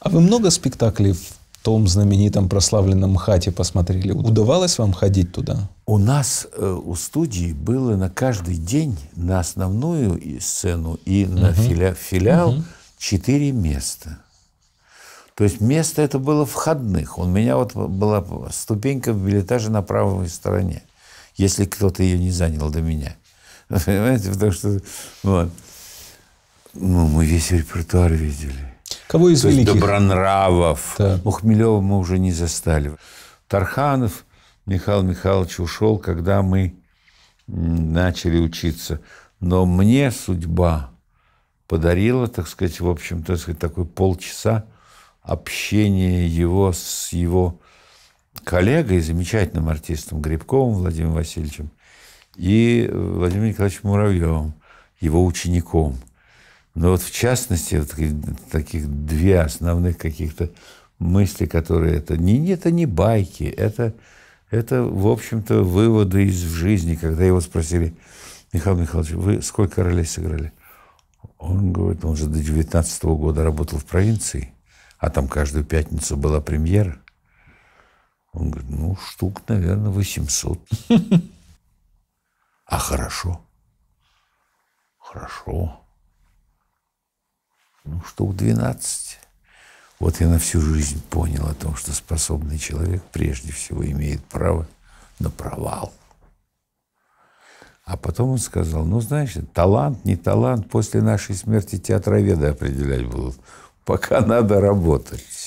А вы много спектаклей в том знаменитом прославленном хате посмотрели? Удавалось вам ходить туда? У нас, э, у студии, было на каждый день на основную сцену и на угу. филя, филиал четыре угу. места. То есть место это было входных. У меня вот была ступенька в билетаже на правой стороне, если кто-то ее не занял до меня. Понимаете, потому что вот. ну, мы весь репертуар видели. Кого из То великих? Есть Добронравов. Да. Ну, мы уже не застали. Тарханов Михаил Михайлович ушел, когда мы начали учиться. Но мне судьба подарила, так сказать, в общем, так сказать, такой полчаса общения его с его коллегой, замечательным артистом Грибковым Владимиром Васильевичем и э, Владимиром Николаевичем Муравьевым, его учеником – но вот в частности, вот таких две основных каких-то мысли, которые это... Не, это не байки, это, это в общем-то, выводы из жизни. Когда его спросили, Михаил Михайлович, вы сколько ролей сыграли? Он говорит, он же до 19 -го года работал в провинции, а там каждую пятницу была премьера. Он говорит, ну, штук, наверное, 800. А хорошо. Хорошо что в 12. Вот я на всю жизнь понял о том, что способный человек прежде всего имеет право на провал. А потом он сказал, ну, знаешь, талант, не талант, после нашей смерти театроведы определять будут. Пока надо работать.